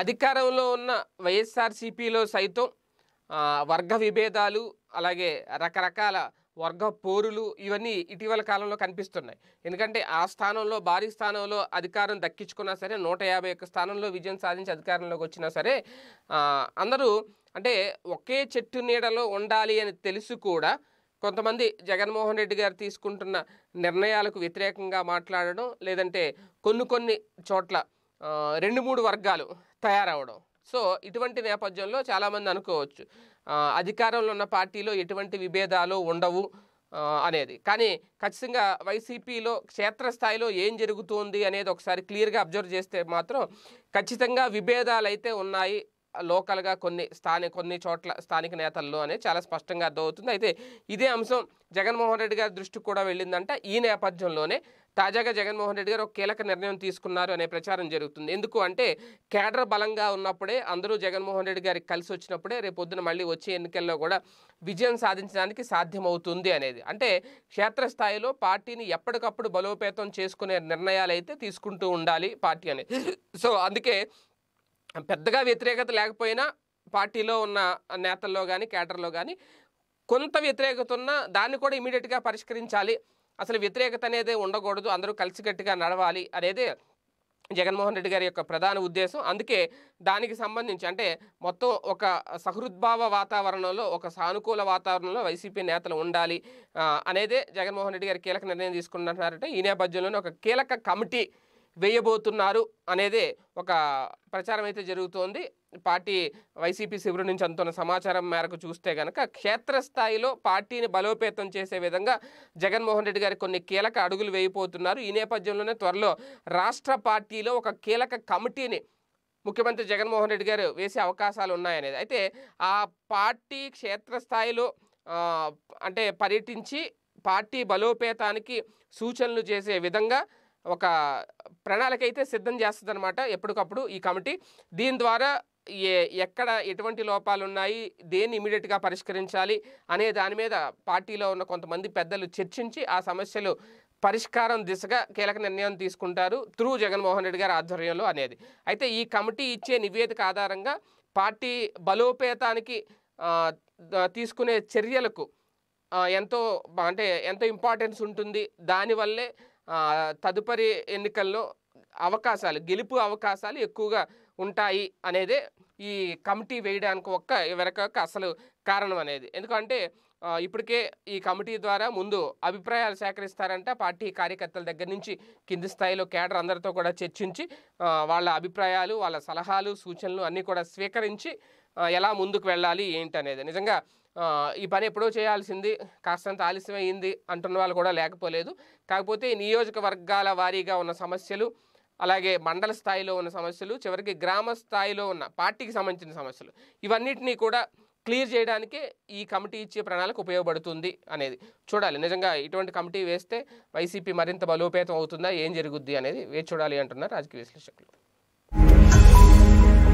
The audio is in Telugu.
అధికారంలో ఉన్న వైఎస్ఆర్సీపీలో సైతం వర్గ విభేదాలు అలాగే రకరకాల వర్గ పోరులు ఇవన్నీ ఇటీవల కాలంలో కనిపిస్తున్నాయి ఎందుకంటే ఆ స్థానంలో భారీ స్థానంలో అధికారం దక్కించుకున్నా సరే నూట యాభై ఒక్క స్థానంలో విజయం సాధించి అధికారంలోకి వచ్చినా సరే అందరూ అంటే ఒకే చెట్టు నీడలో ఉండాలి అని తెలుసు కూడా కొంతమంది జగన్మోహన్ రెడ్డి గారు తీసుకుంటున్న నిర్ణయాలకు వ్యతిరేకంగా మాట్లాడడం లేదంటే కొన్ని కొన్ని చోట్ల రెండు మూడు వర్గాలు తయారవడం సో ఇటువంటి నేపథ్యంలో చాలామంది అనుకోవచ్చు అధికారంలో ఉన్న పార్టీలో ఎటువంటి విభేదాలు ఉండవు అనేది కానీ ఖచ్చితంగా వైసీపీలో క్షేత్రస్థాయిలో ఏం జరుగుతుంది అనేది ఒకసారి క్లియర్గా అబ్జర్వ్ చేస్తే మాత్రం ఖచ్చితంగా విభేదాలు అయితే ఉన్నాయి లోకల్గా కొన్ని స్థానిక కొన్ని చోట్ల స్థానిక నేతల్లో అనేది చాలా స్పష్టంగా అర్థమవుతుంది అయితే ఇదే అంశం జగన్మోహన్ రెడ్డి గారి దృష్టికి కూడా వెళ్ళిందంటే ఈ నేపథ్యంలోనే తాజాగా జగన్మోహన్ రెడ్డి గారు ఒక కీలక నిర్ణయం తీసుకున్నారు అనే ప్రచారం జరుగుతుంది ఎందుకు అంటే కేడర్ బలంగా ఉన్నప్పుడే అందరూ జగన్మోహన్ రెడ్డి గారికి కలిసి వచ్చినప్పుడే రేపొద్దున మళ్ళీ వచ్చే ఎన్నికల్లో కూడా విజయం సాధించడానికి సాధ్యమవుతుంది అనేది అంటే క్షేత్రస్థాయిలో పార్టీని ఎప్పటికప్పుడు బలోపేతం చేసుకునే నిర్ణయాలు అయితే తీసుకుంటూ ఉండాలి పార్టీ అనేది సో అందుకే పెద్దగా వ్యతిరేకత లేకపోయినా పార్టీలో ఉన్న నేతల్లో కానీ కేటర్లో కానీ కొంత వ్యతిరేకత ఉన్న దాన్ని కూడా ఇమీడియట్గా పరిష్కరించాలి అసలు వ్యతిరేకత అనేది ఉండకూడదు అందరూ కలిసికట్టుగా నడవాలి అనేది జగన్మోహన్ రెడ్డి గారి యొక్క ప్రధాన ఉద్దేశం అందుకే దానికి సంబంధించి అంటే మొత్తం ఒక సహృద్భావ వాతావరణంలో ఒక సానుకూల వాతావరణంలో వైసీపీ నేతలు ఉండాలి అనేదే జగన్మోహన్ రెడ్డి గారు కీలక నిర్ణయం తీసుకుంటున్నారంటే ఈ నేపథ్యంలోనే ఒక కీలక కమిటీ వేయబోతున్నారు అనేదే ఒక ప్రచారం అయితే జరుగుతోంది పార్టీ వైసీపీ శిబిరం నుంచి అందుతున్న సమాచారం మేరకు చూస్తే కనుక క్షేత్రస్థాయిలో పార్టీని బలోపేతం చేసే విధంగా జగన్మోహన్ రెడ్డి గారు కొన్ని కీలక అడుగులు వేయబోతున్నారు ఈ నేపథ్యంలోనే త్వరలో రాష్ట్ర పార్టీలో ఒక కీలక కమిటీని ముఖ్యమంత్రి జగన్మోహన్ రెడ్డి గారు వేసే అవకాశాలు ఉన్నాయనేది అయితే ఆ పార్టీ క్షేత్రస్థాయిలో అంటే పర్యటించి పార్టీ బలోపేతానికి సూచనలు చేసే విధంగా ఒక ప్రణాళిక అయితే సిద్ధం చేస్తుంది అనమాట ఎప్పటికప్పుడు ఈ కమిటీ దీని ద్వారా ఏ ఎక్కడ ఎటువంటి లోపాలు ఉన్నాయి దేన్ని ఇమీడియట్గా పరిష్కరించాలి అనే దాని మీద పార్టీలో ఉన్న కొంతమంది పెద్దలు చర్చించి ఆ సమస్యలు పరిష్కారం దిశగా కీలక నిర్ణయం తీసుకుంటారు త్రూ జగన్మోహన్ రెడ్డి గారి ఆధ్వర్యంలో అనేది అయితే ఈ కమిటీ ఇచ్చే నివేదిక ఆధారంగా పార్టీ బలోపేతానికి తీసుకునే చర్యలకు ఎంతో అంటే ఎంతో ఇంపార్టెన్స్ ఉంటుంది దానివల్లే తదుపరి ఎన్నికల్లో అవకాశాలు గెలుపు అవకాశాలు ఎక్కువగా ఉంటాయి అనేదే ఈ కమిటీ వేయడానికి ఒక్క వెనక అసలు కారణం అనేది ఎందుకంటే ఇప్పటికే ఈ కమిటీ ద్వారా ముందు అభిప్రాయాలు సేకరిస్తారంట పార్టీ కార్యకర్తల దగ్గర నుంచి కింది స్థాయిలో కేడర్ అందరితో కూడా చర్చించి వాళ్ళ అభిప్రాయాలు వాళ్ళ సలహాలు సూచనలు అన్నీ కూడా స్వీకరించి ఎలా ముందుకు వెళ్ళాలి ఏంటి అనేది నిజంగా ఈ పని ఎప్పుడో చేయాల్సింది కాస్తంత ఆలస్యమైంది అంటున్న వాళ్ళు కూడా లేకపోలేదు కాకపోతే నియోజకవర్గాల వారీగా ఉన్న సమస్యలు అలాగే మండల స్థాయిలో ఉన్న సమస్యలు చివరికి గ్రామ స్థాయిలో ఉన్న పార్టీకి సంబంధించిన సమస్యలు ఇవన్నిటినీ కూడా క్లియర్ చేయడానికే ఈ కమిటీ ఇచ్చే ప్రణాళిక ఉపయోగపడుతుంది అనేది చూడాలి నిజంగా ఇటువంటి కమిటీ వేస్తే వైసీపీ మరింత బలోపేతం అవుతుందా ఏం జరుగుద్ది అనేది వేచి చూడాలి అంటున్నారు రాజకీయ విశ్లేషకులు